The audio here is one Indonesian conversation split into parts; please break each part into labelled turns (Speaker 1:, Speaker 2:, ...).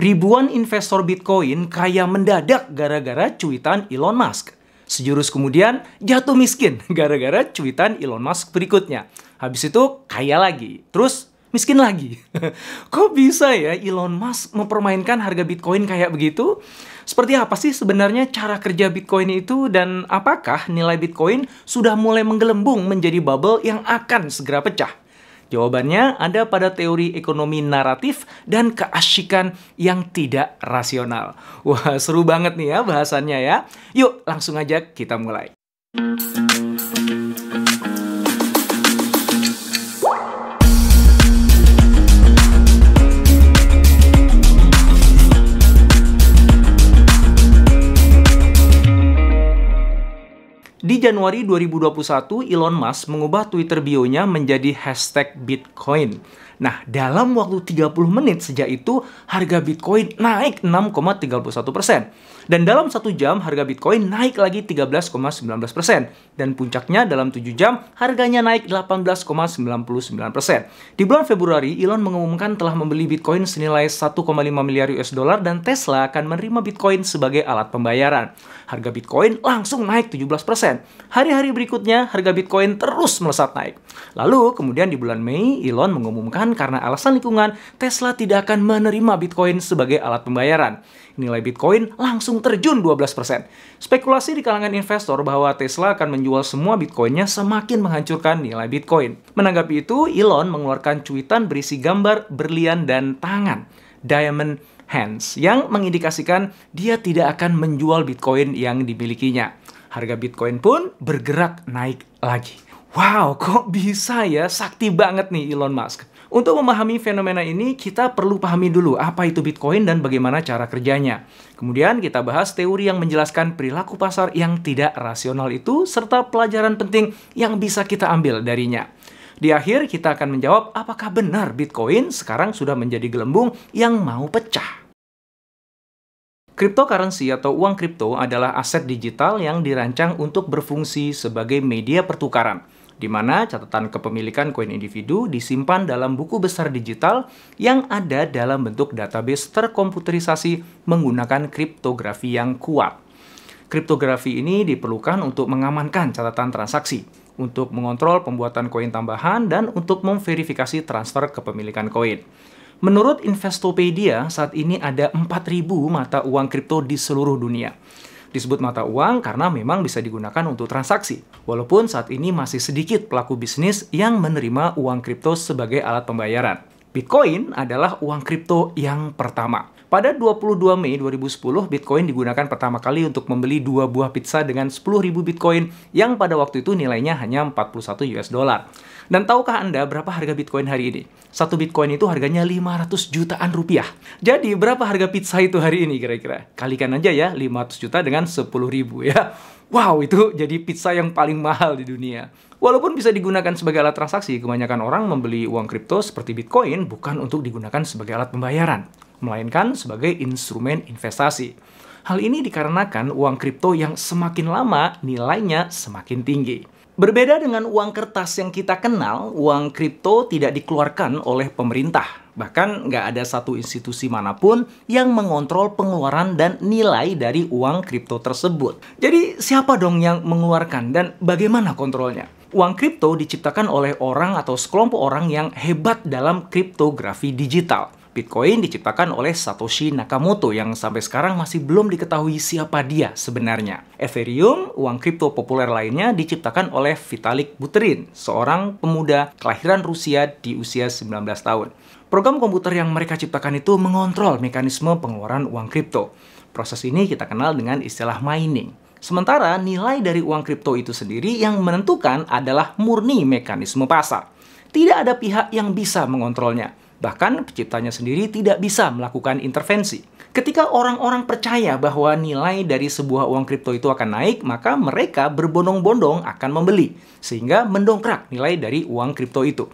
Speaker 1: Ribuan investor Bitcoin kaya mendadak gara-gara cuitan Elon Musk. Sejurus kemudian jatuh miskin gara-gara cuitan Elon Musk berikutnya. Habis itu kaya lagi, terus miskin lagi. Kok bisa ya Elon Musk mempermainkan harga Bitcoin kayak begitu? Seperti apa sih sebenarnya cara kerja Bitcoin itu dan apakah nilai Bitcoin sudah mulai menggelembung menjadi bubble yang akan segera pecah? Jawabannya ada pada teori ekonomi naratif dan keasyikan yang tidak rasional. Wah, seru banget nih ya bahasannya ya. Yuk, langsung aja kita mulai. Di Januari 2021, Elon Musk mengubah Twitter bio-nya menjadi hashtag Bitcoin. Nah, dalam waktu 30 menit sejak itu, harga Bitcoin naik 6,31%. Dan dalam satu jam, harga Bitcoin naik lagi 13,19% dan puncaknya dalam 7 jam harganya naik 18,99%. Di bulan Februari, Elon mengumumkan telah membeli Bitcoin senilai 1,5 miliar US dollar dan Tesla akan menerima Bitcoin sebagai alat pembayaran. Harga Bitcoin langsung naik 17%. Hari-hari berikutnya, harga Bitcoin terus melesat naik. Lalu, kemudian di bulan Mei, Elon mengumumkan karena alasan lingkungan, Tesla tidak akan menerima Bitcoin sebagai alat pembayaran nilai Bitcoin langsung terjun 12%. Spekulasi di kalangan investor bahwa Tesla akan menjual semua Bitcoinnya semakin menghancurkan nilai Bitcoin. Menanggapi itu, Elon mengeluarkan cuitan berisi gambar berlian dan tangan, diamond hands, yang mengindikasikan dia tidak akan menjual Bitcoin yang dimilikinya. Harga Bitcoin pun bergerak naik lagi. Wow, kok bisa ya? Sakti banget nih Elon Musk. Untuk memahami fenomena ini, kita perlu pahami dulu apa itu Bitcoin dan bagaimana cara kerjanya. Kemudian kita bahas teori yang menjelaskan perilaku pasar yang tidak rasional itu serta pelajaran penting yang bisa kita ambil darinya. Di akhir kita akan menjawab apakah benar Bitcoin sekarang sudah menjadi gelembung yang mau pecah. Cryptocurrency atau uang kripto adalah aset digital yang dirancang untuk berfungsi sebagai media pertukaran di mana catatan kepemilikan koin individu disimpan dalam buku besar digital yang ada dalam bentuk database terkomputerisasi menggunakan kriptografi yang kuat. Kriptografi ini diperlukan untuk mengamankan catatan transaksi, untuk mengontrol pembuatan koin tambahan, dan untuk memverifikasi transfer kepemilikan koin. Menurut Investopedia, saat ini ada 4.000 mata uang kripto di seluruh dunia disebut mata uang karena memang bisa digunakan untuk transaksi. Walaupun saat ini masih sedikit pelaku bisnis yang menerima uang kripto sebagai alat pembayaran. Bitcoin adalah uang kripto yang pertama. Pada 22 Mei 2010, Bitcoin digunakan pertama kali untuk membeli dua buah pizza dengan 10.000 Bitcoin yang pada waktu itu nilainya hanya 41 US dollar. Dan tahukah Anda berapa harga Bitcoin hari ini? Satu Bitcoin itu harganya 500 jutaan rupiah. Jadi berapa harga pizza itu hari ini kira-kira? Kalikan aja ya 500 juta dengan 10 ribu ya. Wow, itu jadi pizza yang paling mahal di dunia. Walaupun bisa digunakan sebagai alat transaksi, kebanyakan orang membeli uang kripto seperti Bitcoin bukan untuk digunakan sebagai alat pembayaran, melainkan sebagai instrumen investasi. Hal ini dikarenakan uang kripto yang semakin lama nilainya semakin tinggi. Berbeda dengan uang kertas yang kita kenal, uang kripto tidak dikeluarkan oleh pemerintah. Bahkan nggak ada satu institusi manapun yang mengontrol pengeluaran dan nilai dari uang kripto tersebut. Jadi siapa dong yang mengeluarkan dan bagaimana kontrolnya? Uang kripto diciptakan oleh orang atau sekelompok orang yang hebat dalam kriptografi digital. Bitcoin diciptakan oleh Satoshi Nakamoto yang sampai sekarang masih belum diketahui siapa dia sebenarnya. Ethereum, uang kripto populer lainnya diciptakan oleh Vitalik Buterin, seorang pemuda kelahiran Rusia di usia 19 tahun. Program komputer yang mereka ciptakan itu mengontrol mekanisme pengeluaran uang kripto. Proses ini kita kenal dengan istilah mining. Sementara nilai dari uang kripto itu sendiri yang menentukan adalah murni mekanisme pasar. Tidak ada pihak yang bisa mengontrolnya. Bahkan penciptanya sendiri tidak bisa melakukan intervensi. Ketika orang-orang percaya bahwa nilai dari sebuah uang kripto itu akan naik, maka mereka berbondong-bondong akan membeli, sehingga mendongkrak nilai dari uang kripto itu.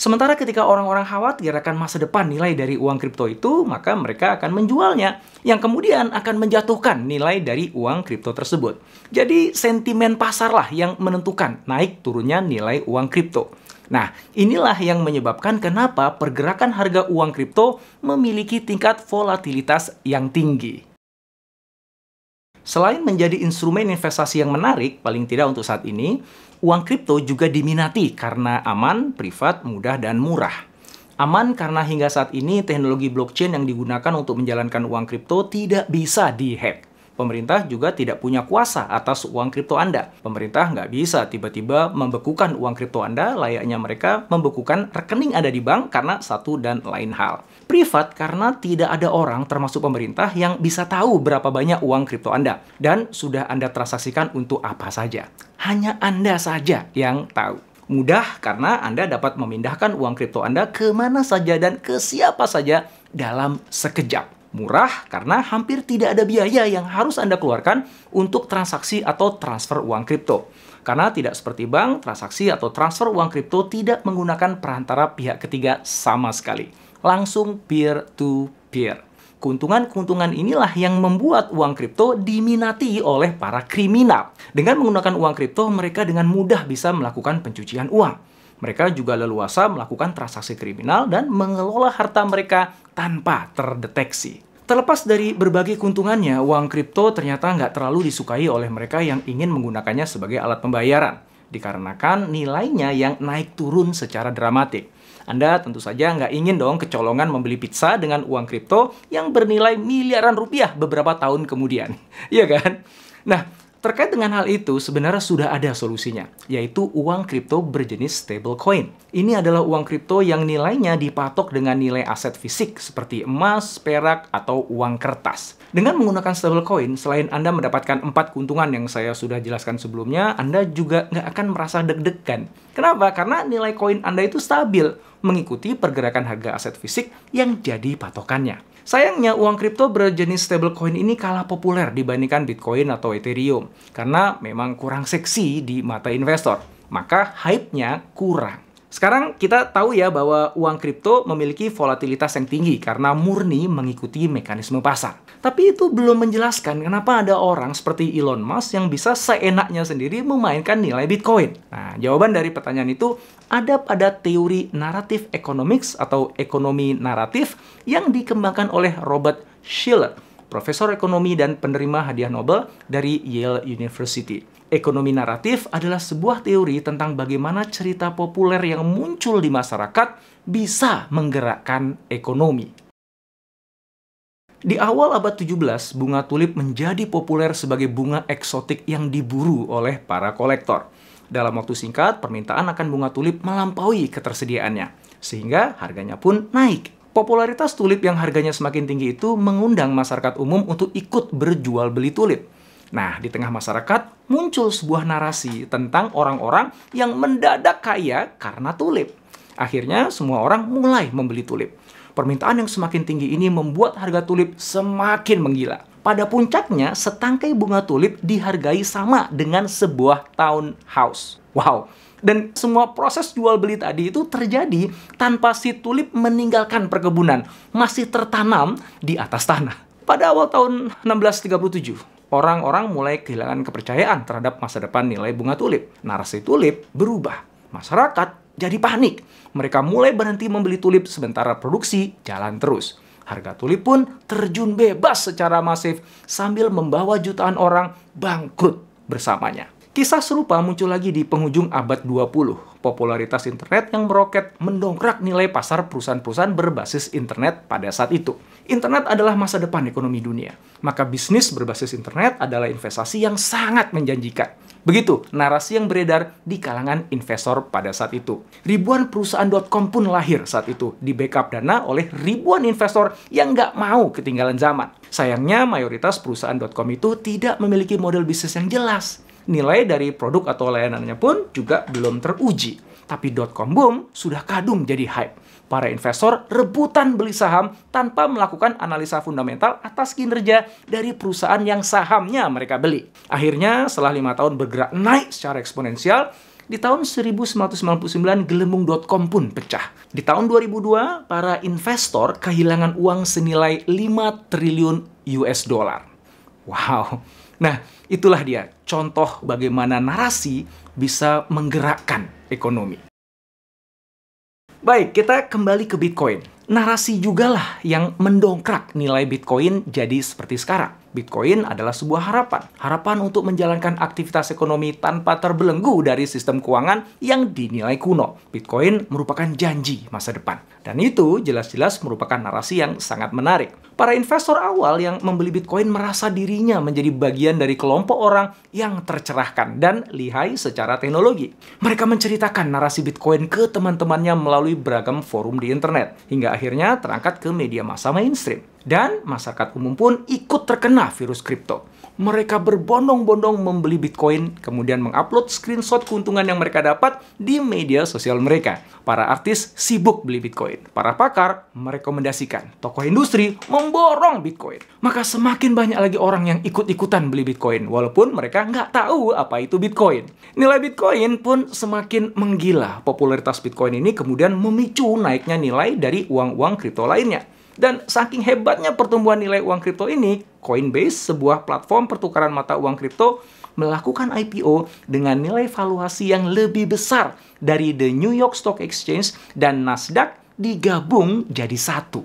Speaker 1: Sementara ketika orang-orang khawatir akan masa depan nilai dari uang kripto itu, maka mereka akan menjualnya, yang kemudian akan menjatuhkan nilai dari uang kripto tersebut. Jadi sentimen pasarlah yang menentukan naik turunnya nilai uang kripto. Nah, inilah yang menyebabkan kenapa pergerakan harga uang kripto memiliki tingkat volatilitas yang tinggi. Selain menjadi instrumen investasi yang menarik, paling tidak untuk saat ini, uang kripto juga diminati karena aman, privat, mudah, dan murah. Aman karena hingga saat ini teknologi blockchain yang digunakan untuk menjalankan uang kripto tidak bisa dihack pemerintah juga tidak punya kuasa atas uang kripto Anda. Pemerintah nggak bisa tiba-tiba membekukan uang kripto Anda layaknya mereka membekukan rekening Anda di bank karena satu dan lain hal. Privat karena tidak ada orang termasuk pemerintah yang bisa tahu berapa banyak uang kripto Anda dan sudah Anda transaksikan untuk apa saja. Hanya Anda saja yang tahu mudah karena Anda dapat memindahkan uang kripto Anda ke mana saja dan ke siapa saja dalam sekejap. Murah karena hampir tidak ada biaya yang harus Anda keluarkan untuk transaksi atau transfer uang kripto. Karena tidak seperti bank, transaksi atau transfer uang kripto tidak menggunakan perantara pihak ketiga sama sekali. Langsung peer to peer. Keuntungan-keuntungan inilah yang membuat uang kripto diminati oleh para kriminal. Dengan menggunakan uang kripto, mereka dengan mudah bisa melakukan pencucian uang. Mereka juga leluasa melakukan transaksi kriminal dan mengelola harta mereka tanpa terdeteksi. Terlepas dari berbagai keuntungannya, uang kripto ternyata nggak terlalu disukai oleh mereka yang ingin menggunakannya sebagai alat pembayaran, dikarenakan nilainya yang naik turun secara dramatik. Anda tentu saja nggak ingin dong kecolongan membeli pizza dengan uang kripto yang bernilai miliaran rupiah beberapa tahun kemudian. Iya kan? Nah, Terkait dengan hal itu, sebenarnya sudah ada solusinya, yaitu uang kripto berjenis stablecoin. Ini adalah uang kripto yang nilainya dipatok dengan nilai aset fisik seperti emas, perak, atau uang kertas. Dengan menggunakan stablecoin, selain Anda mendapatkan empat keuntungan yang saya sudah jelaskan sebelumnya, Anda juga nggak akan merasa deg-degan Kenapa? Karena nilai koin Anda itu stabil, mengikuti pergerakan harga aset fisik yang jadi patokannya. Sayangnya, uang kripto berjenis stablecoin ini kalah populer dibandingkan Bitcoin atau Ethereum, karena memang kurang seksi di mata investor. Maka hype-nya kurang. Sekarang kita tahu ya bahwa uang kripto memiliki volatilitas yang tinggi karena murni mengikuti mekanisme pasar. Tapi itu belum menjelaskan kenapa ada orang seperti Elon Musk yang bisa seenaknya sendiri memainkan nilai Bitcoin. Nah, jawaban dari pertanyaan itu ada pada teori naratif economics atau ekonomi naratif yang dikembangkan oleh Robert Shiller, profesor ekonomi dan penerima hadiah Nobel dari Yale University. Ekonomi naratif adalah sebuah teori tentang bagaimana cerita populer yang muncul di masyarakat bisa menggerakkan ekonomi. Di awal abad 17, bunga tulip menjadi populer sebagai bunga eksotik yang diburu oleh para kolektor. Dalam waktu singkat, permintaan akan bunga tulip melampaui ketersediaannya, sehingga harganya pun naik. Popularitas tulip yang harganya semakin tinggi itu mengundang masyarakat umum untuk ikut berjual beli tulip Nah, di tengah masyarakat muncul sebuah narasi tentang orang-orang yang mendadak kaya karena tulip. Akhirnya semua orang mulai membeli tulip. Permintaan yang semakin tinggi ini membuat harga tulip semakin menggila. Pada puncaknya, setangkai bunga tulip dihargai sama dengan sebuah townhouse. Wow, dan semua proses jual beli tadi itu terjadi tanpa si tulip meninggalkan perkebunan, masih tertanam di atas tanah. Pada awal tahun 1637, orang-orang mulai kehilangan kepercayaan terhadap masa depan nilai bunga tulip. Narasi tulip berubah. Masyarakat jadi panik. Mereka mulai berhenti membeli tulip sementara produksi jalan terus. Harga tulip pun terjun bebas secara masif sambil membawa jutaan orang bangkrut bersamanya. Kisah serupa muncul lagi di penghujung abad 20. Popularitas internet yang meroket mendongkrak nilai pasar perusahaan-perusahaan berbasis internet pada saat itu. Internet adalah masa depan ekonomi dunia. Maka bisnis berbasis internet adalah investasi yang sangat menjanjikan. Begitu narasi yang beredar di kalangan investor pada saat itu. Ribuan perusahaan.com pun lahir saat itu, di backup dana oleh ribuan investor yang nggak mau ketinggalan zaman. Sayangnya, mayoritas perusahaan.com itu tidak memiliki model bisnis yang jelas nilai dari produk atau layanannya pun juga belum teruji. Tapi dotcom boom sudah kadung jadi hype. Para investor rebutan beli saham tanpa melakukan analisa fundamental atas kinerja dari perusahaan yang sahamnya mereka beli. Akhirnya setelah lima tahun bergerak naik secara eksponensial, di tahun 1999 gelembung.com pun pecah. Di tahun 2002, para investor kehilangan uang senilai 5 triliun US dollar. Wow, Nah, itulah dia contoh bagaimana narasi bisa menggerakkan ekonomi. Baik, kita kembali ke Bitcoin. Narasi jugalah yang mendongkrak nilai Bitcoin jadi seperti sekarang. Bitcoin adalah sebuah harapan. Harapan untuk menjalankan aktivitas ekonomi tanpa terbelenggu dari sistem keuangan yang dinilai kuno. Bitcoin merupakan janji masa depan. Dan itu jelas-jelas merupakan narasi yang sangat menarik. Para investor awal yang membeli Bitcoin merasa dirinya menjadi bagian dari kelompok orang yang tercerahkan dan lihai secara teknologi. Mereka menceritakan narasi Bitcoin ke teman-temannya melalui beragam forum di internet, hingga akhirnya terangkat ke media massa mainstream. Dan masyarakat umum pun ikut terkena virus kripto. Mereka berbondong-bondong membeli Bitcoin, kemudian mengupload screenshot keuntungan yang mereka dapat di media sosial mereka. Para artis sibuk beli Bitcoin. Para pakar merekomendasikan. Tokoh industri memborong Bitcoin. Maka semakin banyak lagi orang yang ikut-ikutan beli Bitcoin, walaupun mereka nggak tahu apa itu Bitcoin. Nilai Bitcoin pun semakin menggila. Popularitas Bitcoin ini kemudian memicu naiknya nilai dari uang-uang kripto lainnya. Dan saking hebatnya pertumbuhan nilai uang kripto ini, Coinbase, sebuah platform pertukaran mata uang kripto, melakukan IPO dengan nilai valuasi yang lebih besar dari The New York Stock Exchange dan Nasdaq digabung jadi satu.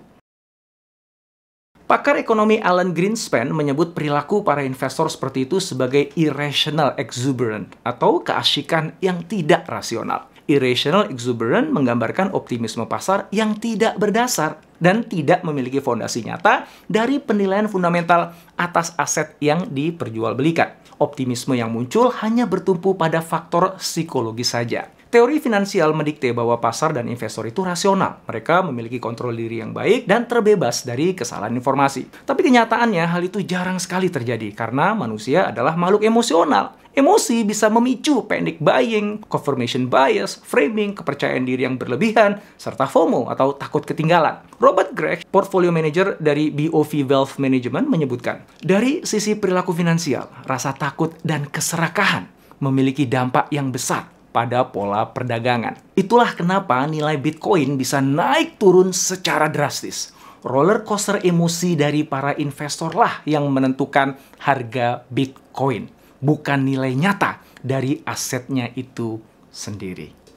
Speaker 1: Pakar ekonomi Alan Greenspan menyebut perilaku para investor seperti itu sebagai irrational exuberant atau keasyikan yang tidak rasional. Irrational exuberant menggambarkan optimisme pasar yang tidak berdasar dan tidak memiliki fondasi nyata dari penilaian fundamental atas aset yang diperjualbelikan. Optimisme yang muncul hanya bertumpu pada faktor psikologi saja. Teori finansial mendikte bahwa pasar dan investor itu rasional. Mereka memiliki kontrol diri yang baik dan terbebas dari kesalahan informasi. Tapi kenyataannya hal itu jarang sekali terjadi karena manusia adalah makhluk emosional. Emosi bisa memicu panic buying, confirmation bias, framing, kepercayaan diri yang berlebihan, serta FOMO atau takut ketinggalan. Robert Gregg, portfolio manager dari BOV Wealth Management menyebutkan, dari sisi perilaku finansial, rasa takut dan keserakahan memiliki dampak yang besar pada pola perdagangan. Itulah kenapa nilai Bitcoin bisa naik turun secara drastis. Roller coaster emosi dari para investor lah yang menentukan harga Bitcoin, bukan nilai nyata dari asetnya itu sendiri.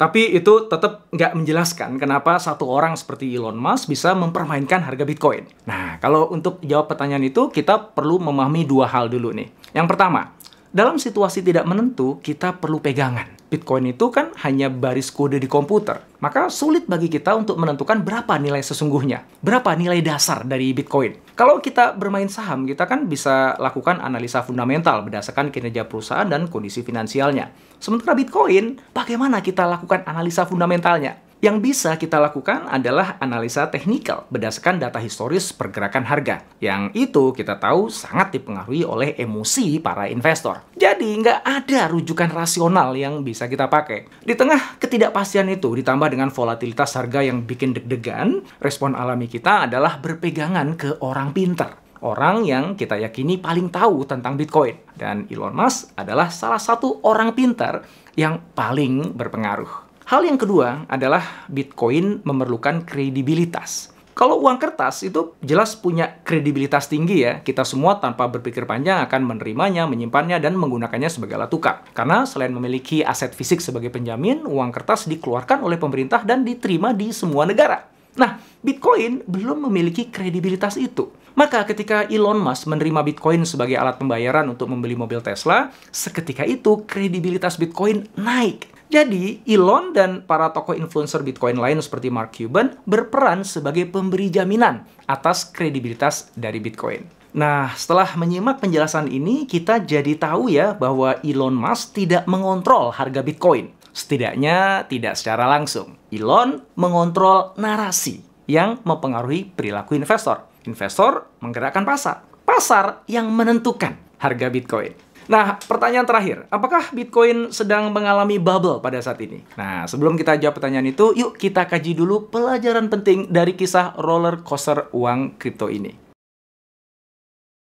Speaker 1: Tapi itu tetap nggak menjelaskan kenapa satu orang seperti Elon Musk bisa mempermainkan harga Bitcoin. Nah, kalau untuk jawab pertanyaan itu, kita perlu memahami dua hal dulu nih. Yang pertama, dalam situasi tidak menentu, kita perlu pegangan. Bitcoin itu kan hanya baris kode di komputer. Maka sulit bagi kita untuk menentukan berapa nilai sesungguhnya, berapa nilai dasar dari Bitcoin. Kalau kita bermain saham, kita kan bisa lakukan analisa fundamental berdasarkan kinerja perusahaan dan kondisi finansialnya. Sementara Bitcoin, bagaimana kita lakukan analisa fundamentalnya? Yang bisa kita lakukan adalah analisa teknikal berdasarkan data historis pergerakan harga. Yang itu kita tahu sangat dipengaruhi oleh emosi para investor. Jadi nggak ada rujukan rasional yang bisa kita pakai. Di tengah ketidakpastian itu ditambah dengan volatilitas harga yang bikin deg-degan, respon alami kita adalah berpegangan ke orang pinter orang yang kita yakini paling tahu tentang Bitcoin. Dan Elon Musk adalah salah satu orang pintar yang paling berpengaruh. Hal yang kedua adalah Bitcoin memerlukan kredibilitas. Kalau uang kertas itu jelas punya kredibilitas tinggi ya. Kita semua tanpa berpikir panjang akan menerimanya, menyimpannya, dan menggunakannya sebagai alat tukar. Karena selain memiliki aset fisik sebagai penjamin, uang kertas dikeluarkan oleh pemerintah dan diterima di semua negara. Nah, Bitcoin belum memiliki kredibilitas itu. Maka ketika Elon Musk menerima Bitcoin sebagai alat pembayaran untuk membeli mobil Tesla, seketika itu kredibilitas Bitcoin naik jadi, Elon dan para tokoh influencer Bitcoin lain seperti Mark Cuban berperan sebagai pemberi jaminan atas kredibilitas dari Bitcoin. Nah, setelah menyimak penjelasan ini, kita jadi tahu ya bahwa Elon Musk tidak mengontrol harga Bitcoin. Setidaknya tidak secara langsung. Elon mengontrol narasi yang mempengaruhi perilaku investor. Investor menggerakkan pasar. Pasar yang menentukan harga Bitcoin. Nah, pertanyaan terakhir, apakah Bitcoin sedang mengalami bubble pada saat ini? Nah, sebelum kita jawab pertanyaan itu, yuk kita kaji dulu pelajaran penting dari kisah roller coaster uang kripto ini.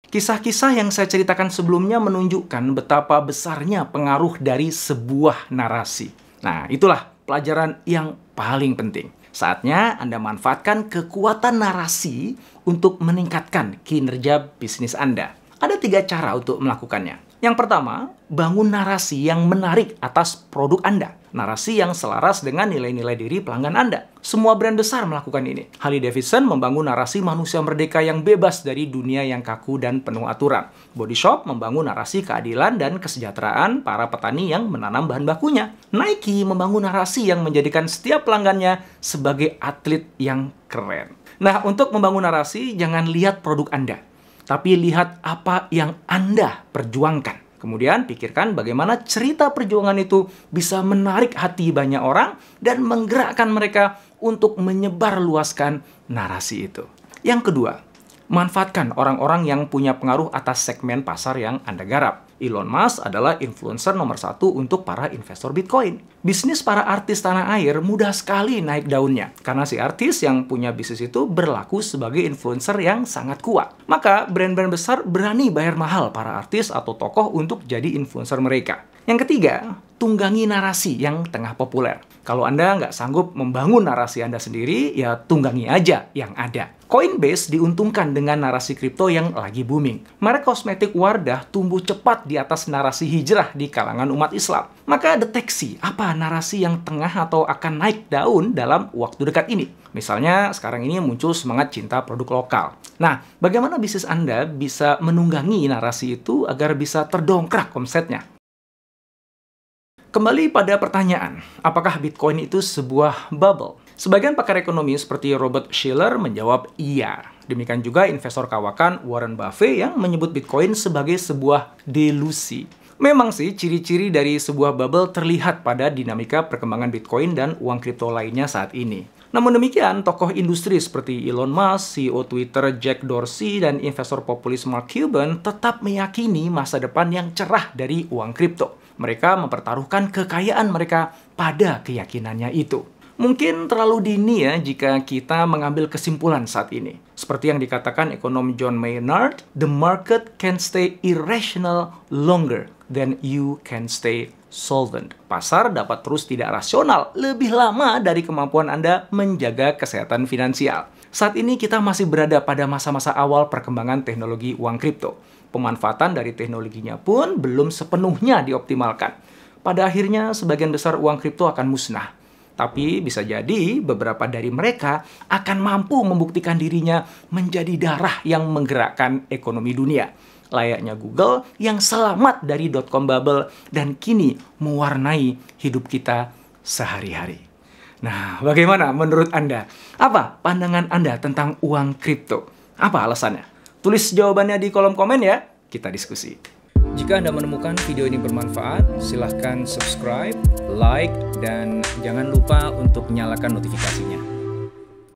Speaker 1: Kisah-kisah yang saya ceritakan sebelumnya menunjukkan betapa besarnya pengaruh dari sebuah narasi. Nah, itulah pelajaran yang paling penting. Saatnya Anda manfaatkan kekuatan narasi untuk meningkatkan kinerja bisnis Anda. Ada tiga cara untuk melakukannya. Yang pertama, bangun narasi yang menarik atas produk Anda. Narasi yang selaras dengan nilai-nilai diri pelanggan Anda. Semua brand besar melakukan ini. Harley Davidson membangun narasi manusia merdeka yang bebas dari dunia yang kaku dan penuh aturan. Body Shop membangun narasi keadilan dan kesejahteraan para petani yang menanam bahan bakunya. Nike membangun narasi yang menjadikan setiap pelanggannya sebagai atlet yang keren. Nah, untuk membangun narasi, jangan lihat produk Anda tapi lihat apa yang Anda perjuangkan. Kemudian pikirkan bagaimana cerita perjuangan itu bisa menarik hati banyak orang dan menggerakkan mereka untuk menyebarluaskan narasi itu. Yang kedua, manfaatkan orang-orang yang punya pengaruh atas segmen pasar yang Anda garap. Elon Musk adalah influencer nomor satu untuk para investor Bitcoin. Bisnis para artis tanah air mudah sekali naik daunnya, karena si artis yang punya bisnis itu berlaku sebagai influencer yang sangat kuat. Maka brand-brand besar berani bayar mahal para artis atau tokoh untuk jadi influencer mereka. Yang ketiga, tunggangi narasi yang tengah populer. Kalau Anda nggak sanggup membangun narasi Anda sendiri, ya tunggangi aja yang ada. Coinbase diuntungkan dengan narasi kripto yang lagi booming. Merek kosmetik Wardah tumbuh cepat di atas narasi hijrah di kalangan umat Islam. Maka deteksi apa narasi yang tengah atau akan naik daun dalam waktu dekat ini. Misalnya sekarang ini muncul semangat cinta produk lokal. Nah, bagaimana bisnis Anda bisa menunggangi narasi itu agar bisa terdongkrak omsetnya? Kembali pada pertanyaan, apakah Bitcoin itu sebuah bubble? Sebagian pakar ekonomi seperti Robert Shiller menjawab iya. Demikian juga investor kawakan Warren Buffett yang menyebut Bitcoin sebagai sebuah delusi. Memang sih, ciri-ciri dari sebuah bubble terlihat pada dinamika perkembangan Bitcoin dan uang kripto lainnya saat ini. Namun demikian, tokoh industri seperti Elon Musk, CEO Twitter Jack Dorsey, dan investor populis Mark Cuban tetap meyakini masa depan yang cerah dari uang kripto. Mereka mempertaruhkan kekayaan mereka pada keyakinannya itu. Mungkin terlalu dini ya jika kita mengambil kesimpulan saat ini. Seperti yang dikatakan ekonom John Maynard, the market can stay irrational longer than you can stay solvent. Pasar dapat terus tidak rasional lebih lama dari kemampuan Anda menjaga kesehatan finansial. Saat ini kita masih berada pada masa-masa awal perkembangan teknologi uang kripto. Pemanfaatan dari teknologinya pun belum sepenuhnya dioptimalkan. Pada akhirnya, sebagian besar uang kripto akan musnah. Tapi bisa jadi beberapa dari mereka akan mampu membuktikan dirinya menjadi darah yang menggerakkan ekonomi dunia layaknya Google yang selamat dari dotcom bubble dan kini mewarnai hidup kita sehari-hari. Nah, bagaimana menurut Anda? Apa pandangan Anda tentang uang kripto? Apa alasannya? Tulis jawabannya di kolom komen ya, kita diskusi. Jika Anda menemukan video ini bermanfaat, silahkan subscribe, like, dan jangan lupa untuk nyalakan notifikasinya.